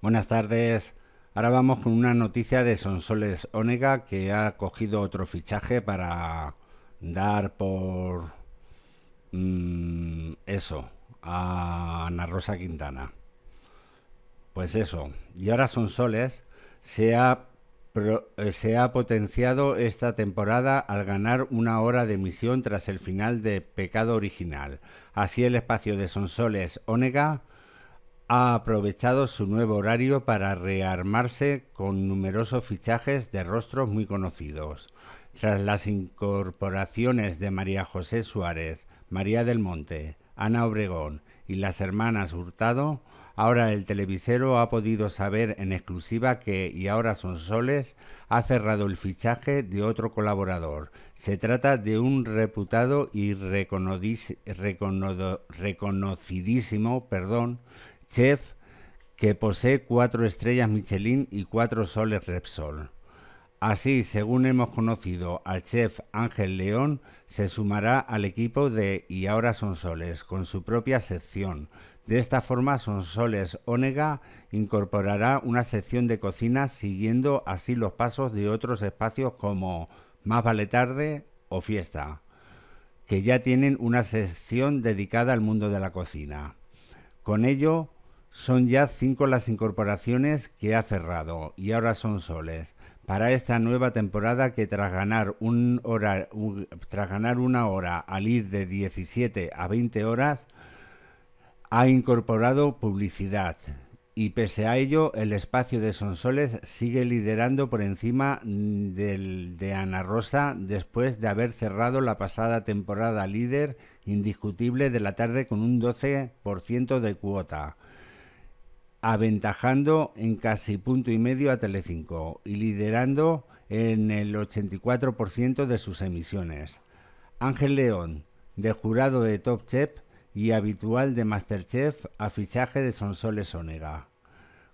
Buenas tardes. Ahora vamos con una noticia de Sonsoles Onega que ha cogido otro fichaje para dar por mm, eso a Ana Rosa Quintana. Pues eso. Y ahora Sonsoles se ha eh, se ha potenciado esta temporada al ganar una hora de emisión tras el final de Pecado Original. Así el espacio de Sonsoles Ónega ha aprovechado su nuevo horario para rearmarse con numerosos fichajes de rostros muy conocidos. Tras las incorporaciones de María José Suárez, María del Monte, Ana Obregón y las hermanas Hurtado, ahora el televisero ha podido saber en exclusiva que Y ahora son soles ha cerrado el fichaje de otro colaborador. Se trata de un reputado y reconocidísimo perdón, chef que posee cuatro estrellas Michelin y cuatro soles Repsol. Así, según hemos conocido al chef Ángel León, se sumará al equipo de Y ahora son soles, con su propia sección. De esta forma, son soles Onega incorporará una sección de cocina siguiendo así los pasos de otros espacios como Más vale tarde o Fiesta, que ya tienen una sección dedicada al mundo de la cocina. Con ello, son ya cinco las incorporaciones que ha cerrado y ahora son soles para esta nueva temporada que tras ganar, un tras ganar una hora al ir de 17 a 20 horas ha incorporado publicidad y pese a ello el espacio de Sonsoles sigue liderando por encima del, de Ana Rosa después de haber cerrado la pasada temporada líder indiscutible de la tarde con un 12% de cuota aventajando en casi punto y medio a Telecinco y liderando en el 84% de sus emisiones. Ángel León, de jurado de Top Chef y habitual de Masterchef a fichaje de Sonsoles Onega.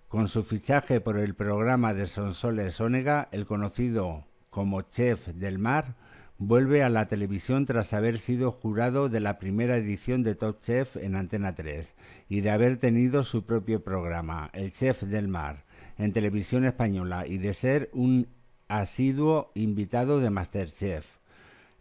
Con su fichaje por el programa de Sonsoles Onega, el conocido como Chef del Mar, vuelve a la televisión tras haber sido jurado de la primera edición de Top Chef en Antena 3 y de haber tenido su propio programa, El Chef del Mar, en televisión española y de ser un asiduo invitado de Masterchef.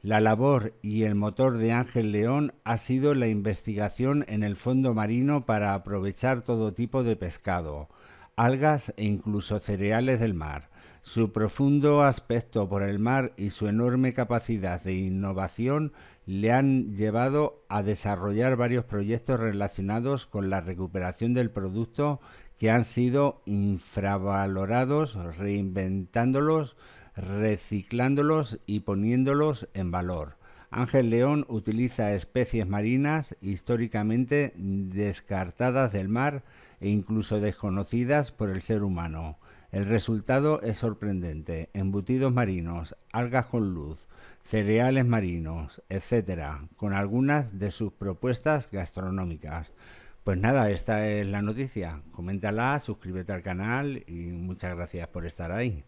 La labor y el motor de Ángel León ha sido la investigación en el fondo marino para aprovechar todo tipo de pescado, algas e incluso cereales del mar. Su profundo aspecto por el mar y su enorme capacidad de innovación le han llevado a desarrollar varios proyectos relacionados con la recuperación del producto que han sido infravalorados, reinventándolos, reciclándolos y poniéndolos en valor. Ángel León utiliza especies marinas históricamente descartadas del mar e incluso desconocidas por el ser humano. El resultado es sorprendente. Embutidos marinos, algas con luz, cereales marinos, etcétera, con algunas de sus propuestas gastronómicas. Pues nada, esta es la noticia. Coméntala, suscríbete al canal y muchas gracias por estar ahí.